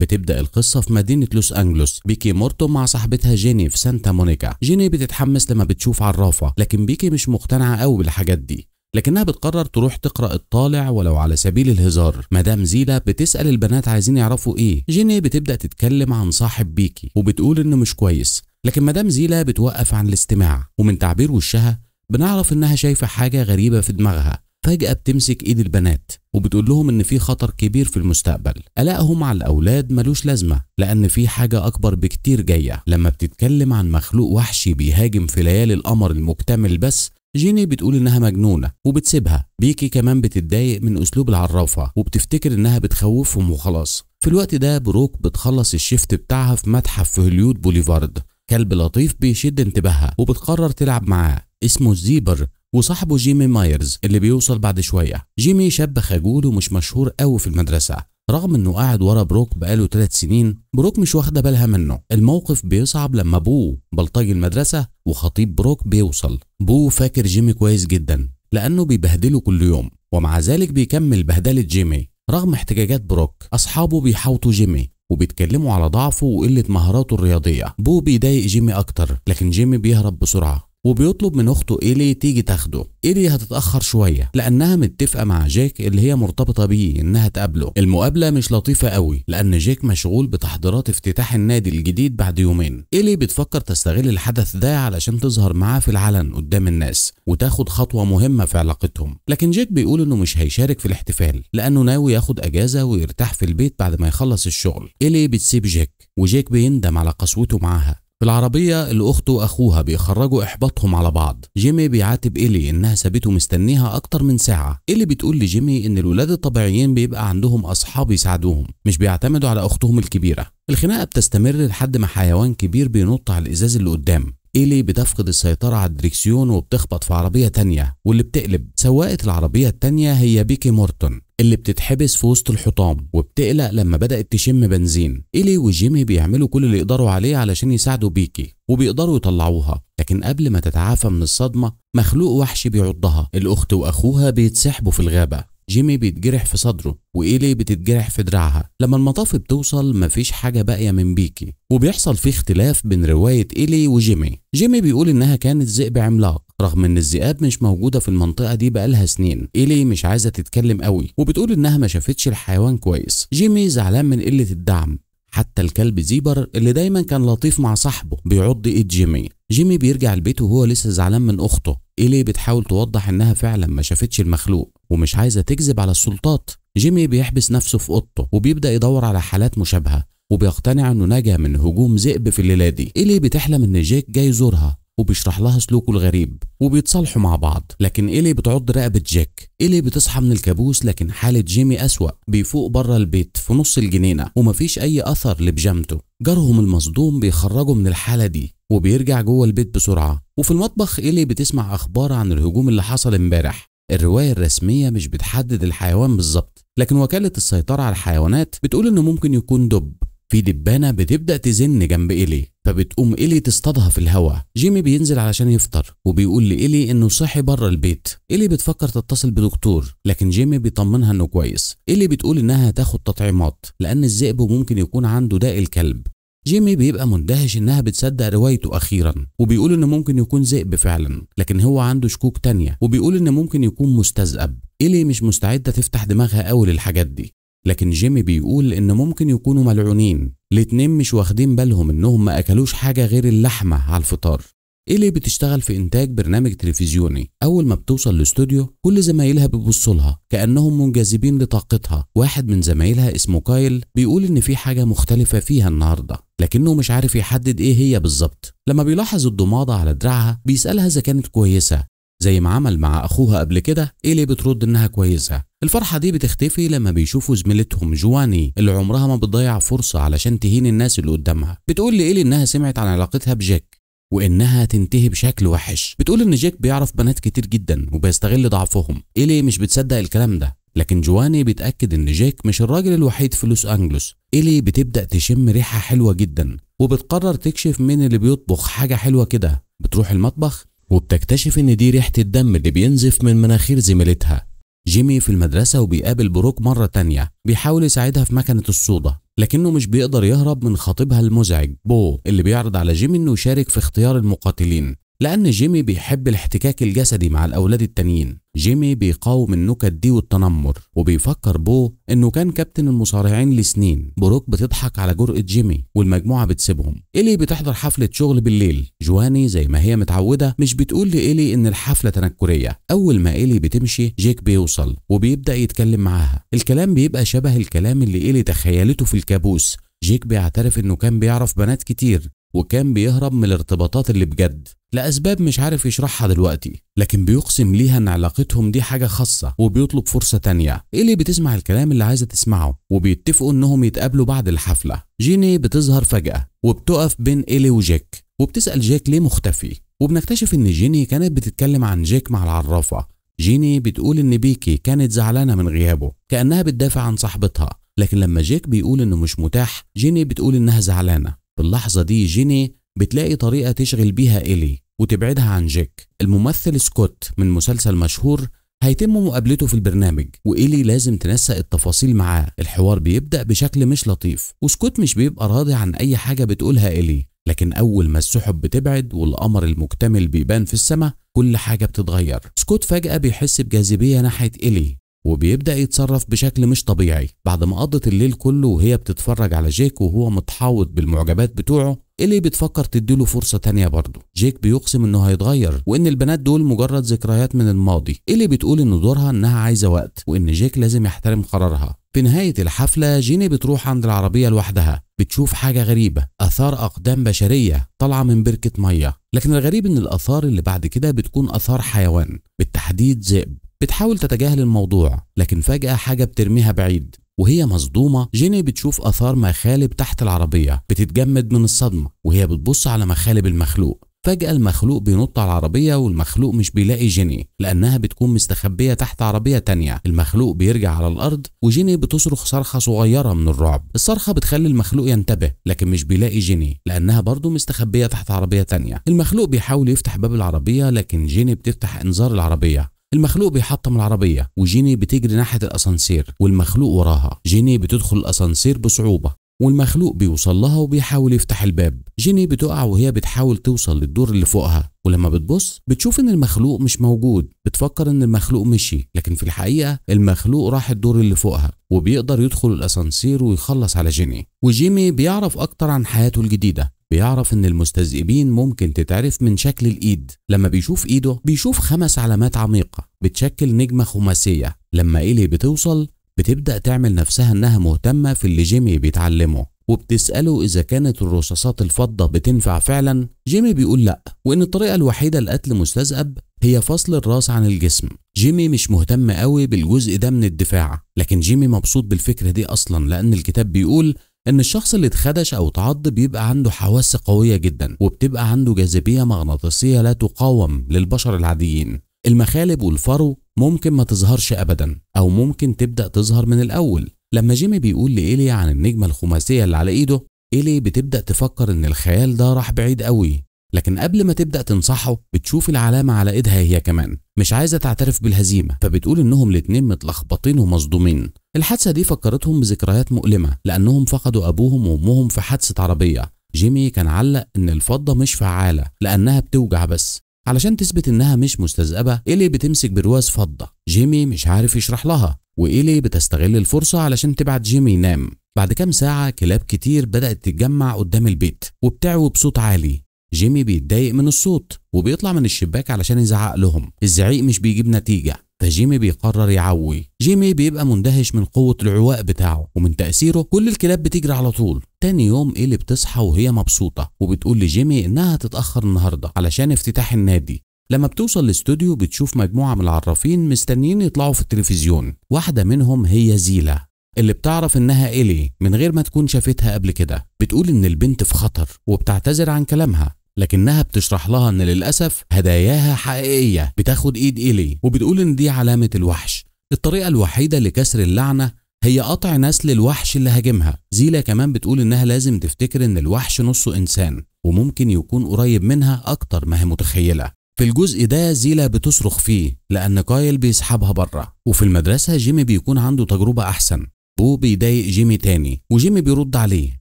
بتبدأ القصة في مدينة لوس أنجلوس بيكي مورتو مع صاحبتها جيني في سانتا مونيكا جيني بتتحمس لما بتشوف عرافة لكن بيكي مش مقتنعة قوي بالحاجات دي لكنها بتقرر تروح تقرا الطالع ولو على سبيل الهزار مدام زيلا بتسال البنات عايزين يعرفوا ايه جيني بتبدا تتكلم عن صاحب بيكي وبتقول انه مش كويس لكن مدام زيلا بتوقف عن الاستماع ومن تعبير وشها بنعرف انها شايفه حاجه غريبه في دماغها فجأة بتمسك إيد البنات وبتقول لهم إن في خطر كبير في المستقبل قلقهم على الأولاد ملوش لازمة لأن في حاجة أكبر بكتير جاية لما بتتكلم عن مخلوق وحشي بيهاجم في ليالي القمر المكتمل بس جيني بتقول انها مجنونه وبتسيبها بيكي كمان بتتضايق من اسلوب العرافه وبتفتكر انها بتخوفهم وخلاص في الوقت ده بروك بتخلص الشيفت بتاعها في متحف في هوليود بوليفارد كلب لطيف بيشد انتباهها وبتقرر تلعب معاه اسمه الزيبر وصاحبه جيمي مايرز اللي بيوصل بعد شويه جيمي شاب خجول ومش مشهور قوي في المدرسه رغم انه قاعد ورا بروك بقاله 3 سنين بروك مش واخده بالها منه الموقف بيصعب لما بو بلطجي المدرسه وخطيب بروك بيوصل بو فاكر جيمي كويس جدا لانه بيبهدله كل يوم ومع ذلك بيكمل بهدله جيمي رغم احتجاجات بروك اصحابه بيحاوطوا جيمي وبيتكلموا على ضعفه وقلة مهاراته الرياضية بو بيضايق جيمي أكتر لكن جيمي بيهرب بسرعة وبيطلب من اخته ايلي تيجي تاخده ايلي هتتاخر شويه لانها متفقه مع جاك اللي هي مرتبطه بيه انها تقابله المقابله مش لطيفه قوي لان جاك مشغول بتحضيرات افتتاح النادي الجديد بعد يومين ايلي بتفكر تستغل الحدث ده علشان تظهر معاه في العلن قدام الناس وتاخد خطوه مهمه في علاقتهم لكن جاك بيقول انه مش هيشارك في الاحتفال لانه ناوي ياخد اجازه ويرتاح في البيت بعد ما يخلص الشغل ايلي بتسيب جاك وجاك بيندم على قسوته معاها في العربية اللي أخته وأخوها بيخرجوا إحباطهم على بعض جيمي بيعاتب إيلي إنها سابته مستنيها أكتر من ساعة إيلي بتقول لجيمي إن الولاد الطبيعيين بيبقى عندهم أصحاب يساعدوهم مش بيعتمدوا على أختهم الكبيرة الخناقة بتستمر لحد ما حيوان كبير بينط على الإزاز اللي قدام إيلي بتفقد السيطرة على الدريكسيون وبتخبط في عربية تانية واللي بتقلب سواقة العربية التانية هي بيكي مورتون اللي بتتحبس في وسط الحطام وبتقلق لما بدأت تشم بنزين إيلي وجيمي بيعملوا كل اللي يقدروا عليه علشان يساعدوا بيكي وبيقدروا يطلعوها لكن قبل ما تتعافى من الصدمة مخلوق وحشي بيعضها الأخت وأخوها بيتسحبوا في الغابة جيمي بيتجرح في صدره وإيلي بتتجرح في دراعها لما المطاف بتوصل مفيش حاجة باقية من بيكي وبيحصل فيه اختلاف بين رواية إيلي وجيمي جيمي بيقول إنها كانت ذئب عملاق رغم ان الذئاب مش موجوده في المنطقه دي بقالها سنين ايلي مش عايزه تتكلم قوي وبتقول انها ما شافتش الحيوان كويس جيمي زعلان من قله الدعم حتى الكلب زيبر اللي دايما كان لطيف مع صاحبه بيعض ايد جيمي جيمي بيرجع البيت وهو لسه زعلان من اخته ايلي بتحاول توضح انها فعلا ما شافتش المخلوق ومش عايزه تكذب على السلطات جيمي بيحبس نفسه في اوضته وبيبدا يدور على حالات مشابهه وبيقتنع انه نجا من هجوم ذئب في الليله دي ايلي بتحلم ان جيك جاي يزورها وبيشرح لها سلوكه الغريب وبيتصالحوا مع بعض لكن إيلي بتعض رقبة جاك إيلي بتصحى من الكابوس لكن حالة جيمي أسوأ بيفوق بره البيت في نص الجنينة ومفيش أي أثر لبيجامته جارهم المصدوم بيخرجه من الحالة دي وبيرجع جوه البيت بسرعة وفي المطبخ إيلي بتسمع أخبار عن الهجوم اللي حصل امبارح الرواية الرسمية مش بتحدد الحيوان بالظبط لكن وكالة السيطرة على الحيوانات بتقول إنه ممكن يكون دب في دبانة بتبدأ تزن جنب إيلي فبتقوم إيلي تصطادها في الهواء جيمي بينزل علشان يفطر وبيقول لإيلي إنه صحي بره البيت إيلي بتفكر تتصل بدكتور لكن جيمي بيطمنها إنه كويس إيلي بتقول إنها هتاخد تطعيمات لأن الذئب ممكن يكون عنده داء الكلب جيمي بيبقى مندهش انها بتصدق روايته اخيرا وبيقول ان ممكن يكون ذئب فعلا لكن هو عنده شكوك تانية وبيقول ان ممكن يكون مستذئب إيلي مش مستعدة تفتح دماغها أوي للحاجات دي لكن جيمي بيقول إن ممكن يكونوا ملعونين الاتنين مش واخدين بالهم إنهم ما أكلوش حاجة غير اللحمة على الفطار إيلي بتشتغل في إنتاج برنامج تلفزيوني أول ما بتوصل الاستوديو كل زمايلها بيبصوا لها كأنهم منجذبين لطاقتها واحد من زمايلها اسمه كايل بيقول إن في حاجة مختلفة فيها النهاردة لكنه مش عارف يحدد إيه هي بالظبط لما بيلاحظ الضمادة على دراعها بيسألها إذا كانت كويسة زي ما عمل مع اخوها قبل كده ايلي بترد انها كويسه الفرحه دي بتختفي لما بيشوفوا زميلتهم جواني اللي عمرها ما بتضيع فرصه علشان تهين الناس اللي قدامها بتقول لايلي انها سمعت عن علاقتها بجاك وانها تنتهي بشكل وحش بتقول ان جاك بيعرف بنات كتير جدا وبيستغل ضعفهم ايلي مش بتصدق الكلام ده لكن جواني بيتاكد ان جاك مش الراجل الوحيد في لوس انجلوس ايلي بتبدا تشم ريحه حلوه جدا وبتقرر تكشف مين اللي بيطبخ حاجه حلوه كده بتروح المطبخ وبتكتشف إن دي ريحة الدم اللي بينزف من مناخير زميلتها جيمي في المدرسة وبيقابل بروك مرة تانية بيحاول يساعدها في مكنة الصودا لكنه مش بيقدر يهرب من خطيبها المزعج بو اللي بيعرض على جيمي إنه يشارك في اختيار المقاتلين لأن جيمي بيحب الاحتكاك الجسدي مع الأولاد التانيين جيمي بيقاوم النكت دي والتنمر وبيفكر بو انه كان كابتن المصارعين لسنين بروك بتضحك على جرأة جيمي والمجموعة بتسيبهم إيلي بتحضر حفلة شغل بالليل جواني زي ما هي متعودة مش بتقول لإيلي ان الحفلة تنكرية أول ما إيلي بتمشي جيك بيوصل وبيبدأ يتكلم معاها الكلام بيبقى شبه الكلام اللي إيلي تخيلته في الكابوس جيك بيعترف انه كان بيعرف بنات كتير وكان بيهرب من الارتباطات اللي بجد لأسباب مش عارف يشرحها دلوقتي لكن بيقسم ليها إن علاقتهم دي حاجة خاصة وبيطلب فرصة تانية إلي إيه بتسمع الكلام اللي عايزة تسمعه وبيتفقوا إنهم يتقابلوا بعد الحفلة جيني بتظهر فجأة وبتقف بين إلي وجيك وبتسأل جيك ليه مختفي وبنكتشف إن جيني كانت بتتكلم عن جيك مع العرافة جيني بتقول إن بيكي كانت زعلانة من غيابه كأنها بتدافع عن صاحبتها لكن لما جيك بيقول إنه مش متاح جيني بتقول إنها زعلانة في اللحظة دي جيني بتلاقي طريقة تشغل بيها إلي وتبعدها عن جيك الممثل سكوت من مسلسل مشهور هيتم مقابلته في البرنامج وإيلي لازم تنسق التفاصيل معاه الحوار بيبدأ بشكل مش لطيف وسكوت مش بيبقى راضي عن أي حاجة بتقولها إيلي لكن أول ما السحب بتبعد والقمر المكتمل بيبان في السماء كل حاجة بتتغير سكوت فجأة بيحس بجاذبية ناحية إيلي وبيبدأ يتصرف بشكل مش طبيعي بعد ما قضت الليل كله وهي بتتفرج على جيك وهو متحاوط بالمعجبات بتوعه اللي بتفكر تديله فرصة تانية برضه جيك بيقسم انه هيتغير وان البنات دول مجرد ذكريات من الماضي اللي بتقول ان دورها انها عايزة وقت وان جيك لازم يحترم قرارها في نهاية الحفلة جيني بتروح عند العربية لوحدها بتشوف حاجة غريبة آثار أقدام بشرية طالعة من بركة مية لكن الغريب إن الآثار اللي بعد كده بتكون آثار حيوان بالتحديد ذئب بتحاول تتجاهل الموضوع لكن فجأة حاجة بترميها بعيد وهي مصدومة جيني بتشوف آثار مخالب تحت العربية بتتجمد من الصدمة وهي بتبص على مخالب المخلوق فجأة المخلوق بينط على العربية والمخلوق مش بيلاقي جيني لأنها بتكون مستخبية تحت عربية تانية المخلوق بيرجع على الأرض وجيني بتصرخ صرخة صغيرة من الرعب الصرخة بتخلي المخلوق ينتبه لكن مش بيلاقي جيني لأنها برضه مستخبية تحت عربية تانية المخلوق بيحاول يفتح باب العربية لكن جيني بتفتح إنذار العربية المخلوق بيحطم العربيه وجيني بتجري ناحيه الاسانسير والمخلوق وراها جيني بتدخل الاسانسير بصعوبه والمخلوق بيوصل لها وبيحاول يفتح الباب جيني بتقع وهي بتحاول توصل للدور اللي فوقها ولما بتبص بتشوف ان المخلوق مش موجود بتفكر ان المخلوق مشي لكن في الحقيقه المخلوق راح الدور اللي فوقها وبيقدر يدخل الاسانسير ويخلص على جيني وجيمي بيعرف اكتر عن حياته الجديده بيعرف ان المستذئبين ممكن تتعرف من شكل الايد لما بيشوف ايده بيشوف خمس علامات عميقة بتشكل نجمة خماسية لما إيلي بتوصل بتبدأ تعمل نفسها انها مهتمة في اللي جيمي بيتعلمه وبتسأله إذا كانت الرصاصات الفضة بتنفع فعلا جيمي بيقول لأ وإن الطريقة الوحيدة لقتل مستذئب هي فصل الراس عن الجسم جيمي مش مهتم قوي بالجزء ده من الدفاع لكن جيمي مبسوط بالفكرة دي أصلا لأن الكتاب بيقول ان الشخص اللي اتخدش او اتعض بيبقى عنده حواس قويه جدا وبتبقى عنده جاذبيه مغناطيسيه لا تقاوم للبشر العاديين المخالب والفرو ممكن ما تظهرش ابدا او ممكن تبدا تظهر من الاول لما جيمي بيقول لإيلي عن النجمة الخماسية اللي على إيده إيلي بتبدأ تفكر إن الخيال ده راح بعيد قوي لكن قبل ما تبدأ تنصحه بتشوف العلامة على إيدها هي كمان مش عايزة تعترف بالهزيمة فبتقول إنهم الاتنين متلخبطين ومصدومين الحادثة دي فكرتهم بذكريات مؤلمة لأنهم فقدوا أبوهم وأمهم في حادثة عربية جيمي كان علق إن الفضة مش فعالة لأنها بتوجع بس علشان تثبت إنها مش مستذئبة إيلي بتمسك برواز فضة جيمي مش عارف يشرح لها وإيلي بتستغل الفرصة علشان تبعت جيمي ينام بعد كام ساعة كلاب كتير بدأت تتجمع قدام البيت وبتعوي بصوت عالي جيمي بيتضايق من الصوت وبيطلع من الشباك علشان يزعق لهم الزعيق مش بيجيب نتيجة فجيمي بيقرر يعوي جيمي بيبقى مندهش من قوة العواء بتاعه ومن تأثيره كل الكلاب بتجري على طول تاني يوم إيلي بتصحى وهي مبسوطة وبتقول لجيمي إنها هتتأخر النهاردة علشان افتتاح النادي لما بتوصل الاستوديو بتشوف مجموعة من العرافين مستنيين يطلعوا في التلفزيون واحدة منهم هي زيلا اللي بتعرف انها إلي من غير ما تكون شافتها قبل كده بتقول ان البنت في خطر وبتعتذر عن كلامها لكنها بتشرح لها ان للاسف هداياها حقيقيه بتاخد ايد ايلي وبتقول ان دي علامه الوحش الطريقه الوحيده لكسر اللعنه هي قطع نسل الوحش اللي هاجمها زيلا كمان بتقول انها لازم تفتكر ان الوحش نصه انسان وممكن يكون قريب منها اكتر ما هي متخيله في الجزء ده زيلا بتصرخ فيه لان كايل بيسحبها بره وفي المدرسه جيمي بيكون عنده تجربه احسن بو بيضايق جيمي تاني وجيمي بيرد عليه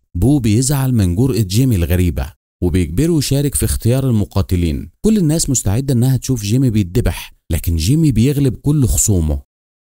بو بيزعل من جرأة جيمي الغريبة وبيجبره يشارك في اختيار المقاتلين كل الناس مستعدة انها تشوف جيمي بيتذبح لكن جيمي بيغلب كل خصومه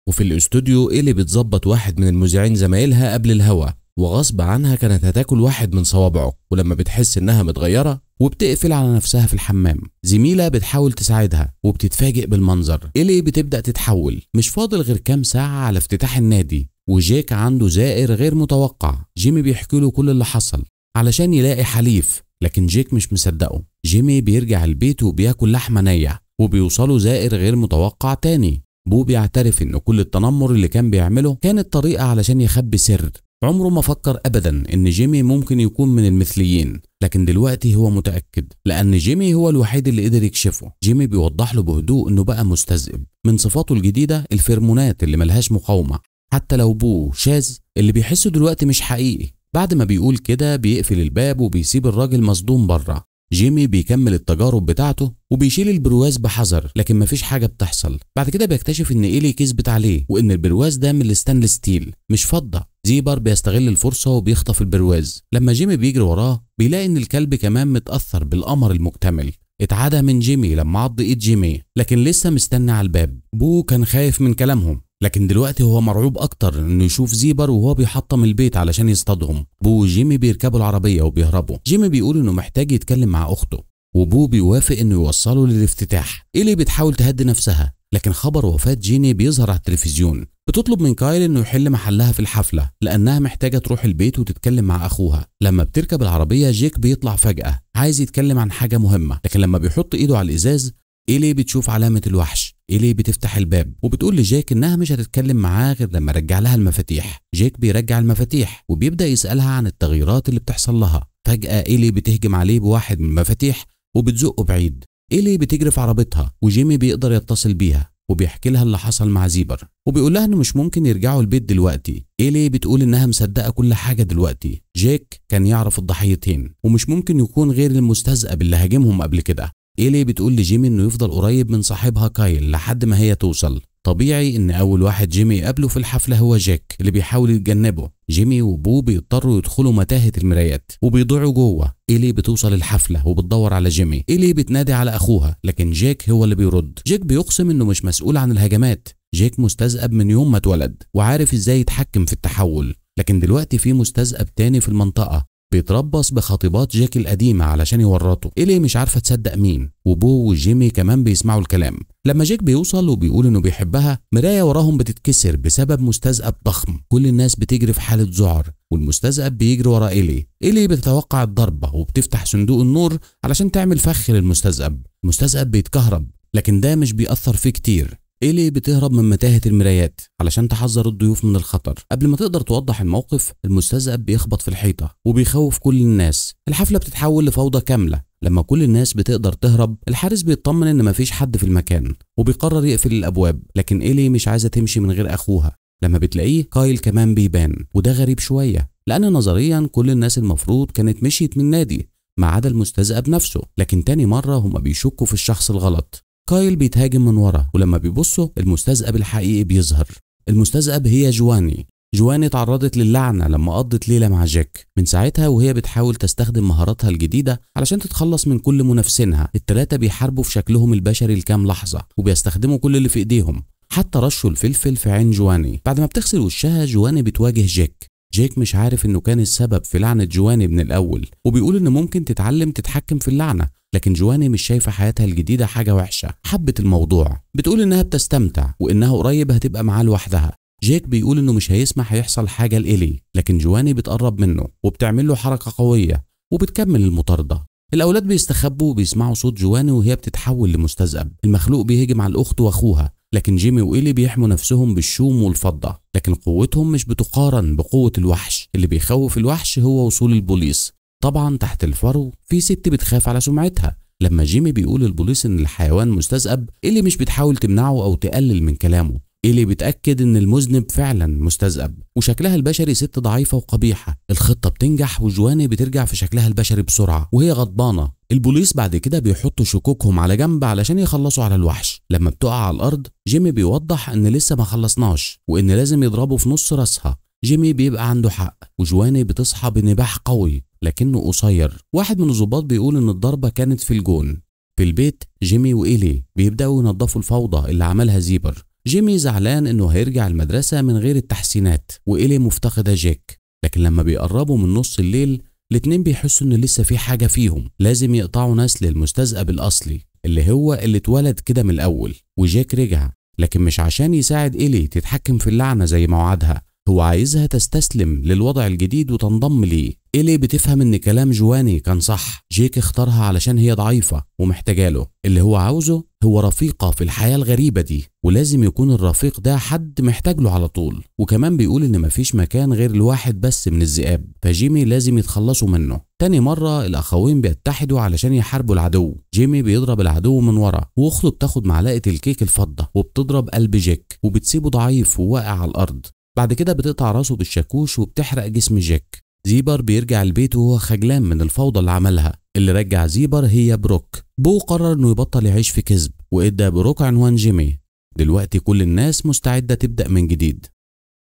وفي الاستوديو إيلي بتظبط واحد من المذيعين زمايلها قبل الهوا وغصب عنها كانت هتاكل واحد من صوابعه ولما بتحس انها متغيره وبتقفل على نفسها في الحمام زميله بتحاول تساعدها وبتتفاجئ بالمنظر إيلي بتبدا تتحول مش فاضل غير كام ساعه على افتتاح النادي وجيك عنده زائر غير متوقع جيمي بيحكي له كل اللي حصل علشان يلاقي حليف لكن جيك مش مصدقه جيمي بيرجع البيت وبياكل لحمة نية وبيوصله زائر غير متوقع تاني بو بيعترف ان كل التنمر اللي كان بيعمله كانت طريقة علشان يخبي سر عمره ما فكر ابدا ان جيمي ممكن يكون من المثليين لكن دلوقتي هو متاكد لان جيمي هو الوحيد اللي قدر يكشفه جيمي بيوضح له بهدوء انه بقى مستذئب من صفاته الجديده الفيرمونات اللي ملهاش مقاومه حتى لو بو شاذ اللي بيحسه دلوقتي مش حقيقي بعد ما بيقول كده بيقفل الباب وبيسيب الراجل مصدوم بره جيمي بيكمل التجارب بتاعته وبيشيل البرواز بحذر لكن مفيش حاجة بتحصل بعد كده بيكتشف ان ايلي كذبت عليه وان البرواز ده من الستانلس ستيل مش فضة زيبر بيستغل الفرصة وبيخطف البرواز لما جيمي بيجري وراه بيلاقي ان الكلب كمان متأثر بالقمر المكتمل اتعدى من جيمي لما عض ايد جيمي لكن لسه مستني على الباب بو كان خايف من كلامهم لكن دلوقتي هو مرعوب اكتر انه يشوف زيبر وهو بيحطم البيت علشان يصطادهم بو وجيمي بيركبوا العربيه وبيهربوا جيمي بيقول انه محتاج يتكلم مع اخته وبو بيوافق انه يوصله للافتتاح ايلي بتحاول تهدي نفسها لكن خبر وفاة جيني بيظهر على التلفزيون بتطلب من كايل انه يحل محلها في الحفله لانها محتاجه تروح البيت وتتكلم مع اخوها لما بتركب العربيه جيك بيطلع فجاه عايز يتكلم عن حاجه مهمه لكن لما بيحط ايده على الازاز ايلي بتشوف علامه الوحش إلي بتفتح الباب وبتقول لجاك إنها مش هتتكلم معاه غير لما رجع لها المفاتيح جاك بيرجع المفاتيح وبيبدأ يسألها عن التغييرات اللي بتحصل لها فجأة إلي بتهجم عليه بواحد من المفاتيح وبتزقه بعيد إلي بتجري في عربتها وجيمي بيقدر يتصل بيها وبيحكي لها اللي حصل مع زيبر وبيقول لها انه مش ممكن يرجعوا البيت دلوقتي ايلي بتقول انها مصدقه كل حاجه دلوقتي جاك كان يعرف الضحيتين ومش ممكن يكون غير المستذئب اللي هاجمهم قبل كده إيلي بتقول لجيمي إنه يفضل قريب من صاحبها كايل لحد ما هي توصل طبيعي إن أول واحد جيمي يقابله في الحفلة هو جاك اللي بيحاول يتجنبه جيمي وبو بيضطروا يدخلوا متاهة المرايات وبيضيعوا جوه إيلي بتوصل الحفلة وبتدور على جيمي إيلي بتنادي على أخوها لكن جاك هو اللي بيرد جاك بيقسم إنه مش مسؤول عن الهجمات جاك مستذئب من يوم ما اتولد وعارف إزاي يتحكم في التحول لكن دلوقتي في مستذئب تاني في المنطقة بيتربص بخطيبات جاك القديمة علشان يورطه إيلي مش عارفة تصدق مين وبو وجيمي كمان بيسمعوا الكلام لما جاك بيوصل وبيقول إنه بيحبها مراية وراهم بتتكسر بسبب مستذئب ضخم كل الناس بتجري في حالة ذعر والمستذئب بيجري ورا إلي إلي بتتوقع الضربة وبتفتح صندوق النور علشان تعمل فخ للمستذئب المستذئب بيتكهرب لكن ده مش بيأثر فيه كتير إيلي بتهرب من متاهة المرايات علشان تحذر الضيوف من الخطر قبل ما تقدر توضح الموقف المستذئب بيخبط في الحيطة وبيخوف كل الناس الحفلة بتتحول لفوضى كاملة لما كل الناس بتقدر تهرب الحارس بيطمن ان مفيش حد في المكان وبيقرر يقفل الابواب لكن ايلي مش عايزه تمشي من غير اخوها لما بتلاقيه كايل كمان بيبان وده غريب شويه لان نظريا كل الناس المفروض كانت مشيت من نادي ما عدا المستذئب نفسه لكن تاني مرة هما بيشكوا في الشخص الغلط كايل بيتهاجم من ورا ولما بيبصوا المستذئب الحقيقي بيظهر المستذئب هي جواني جواني اتعرضت للعنة لما قضت ليلة مع جاك من ساعتها وهي بتحاول تستخدم مهاراتها الجديدة علشان تتخلص من كل منافسينها التلاتة بيحاربوا في شكلهم البشري لكام لحظة وبيستخدموا كل اللي في ايديهم حتى رشوا الفلفل في عين جواني بعد ما بتغسل وشها جواني بتواجه جاك جيك مش عارف انه كان السبب في لعنه جواني من الاول وبيقول انه ممكن تتعلم تتحكم في اللعنه لكن جواني مش شايفه حياتها الجديده حاجه وحشه حبت الموضوع بتقول انها بتستمتع وانها قريب هتبقى معاه لوحدها جيك بيقول انه مش هيسمح هيحصل حاجه لإلي لكن جواني بتقرب منه وبتعمل له حركه قويه وبتكمل المطارده الاولاد بيستخبوا وبيسمعوا صوت جواني وهي بتتحول لمستذئب المخلوق بيهجم على الاخت واخوها لكن جيمي وإيلي بيحموا نفسهم بالشوم والفضة لكن قوتهم مش بتقارن بقوة الوحش اللي بيخوف الوحش هو وصول البوليس طبعا تحت الفرو في ست بتخاف على سمعتها لما جيمي بيقول البوليس ان الحيوان مستذئب إيلي مش بتحاول تمنعه او تقلل من كلامه إيلي بتأكد إن المذنب فعلا مستذئب وشكلها البشري ست ضعيفة وقبيحة الخطة بتنجح وجواني بترجع في شكلها البشري بسرعة وهي غضبانة البوليس بعد كده بيحطوا شكوكهم على جنب علشان يخلصوا على الوحش لما بتقع على الارض جيمي بيوضح ان لسه ما خلصناش وان لازم يضربوا في نص راسها جيمي بيبقى عنده حق وجواني بتصحى بنباح قوي لكنه قصير واحد من الظباط بيقول ان الضربه كانت في الجون في البيت جيمي وإيلي بيبدأوا ينظفوا الفوضى اللي عملها زيبر جيمي زعلان انه هيرجع المدرسة من غير التحسينات وإيلي مفتقدة جيك لكن لما بيقربوا من نص الليل الاتنين بيحسوا ان لسه في حاجه فيهم لازم يقطعوا نسل المستذئب الاصلي اللي هو اللي اتولد كده من الاول وجاك رجع لكن مش عشان يساعد إيلي تتحكم في اللعنة زي ما وعدها هو عايزها تستسلم للوضع الجديد وتنضم ليه إلي بتفهم إن كلام جواني كان صح جيك اختارها علشان هي ضعيفة ومحتاجة له اللي هو عاوزه هو رفيقة في الحياة الغريبة دي ولازم يكون الرفيق ده حد محتاج له على طول وكمان بيقول إن مفيش مكان غير الواحد بس من الذئاب فجيمي لازم يتخلصوا منه تاني مرة الأخوين بيتحدوا علشان يحاربوا العدو جيمي بيضرب العدو من ورا وأخته بتاخد معلقة الكيك الفضة وبتضرب قلب جيك وبتسيبه ضعيف وواقع على الأرض بعد كده بتقطع راسه بالشاكوش وبتحرق جسم جيك زيبر بيرجع البيت وهو خجلان من الفوضى اللي عملها اللي رجع زيبر هي بروك بو قرر انه يبطل يعيش في كذب وادى بروك عنوان جيمي دلوقتي كل الناس مستعدة تبدأ من جديد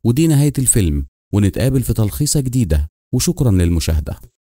ودي نهاية الفيلم ونتقابل في تلخيصة جديدة وشكرا للمشاهدة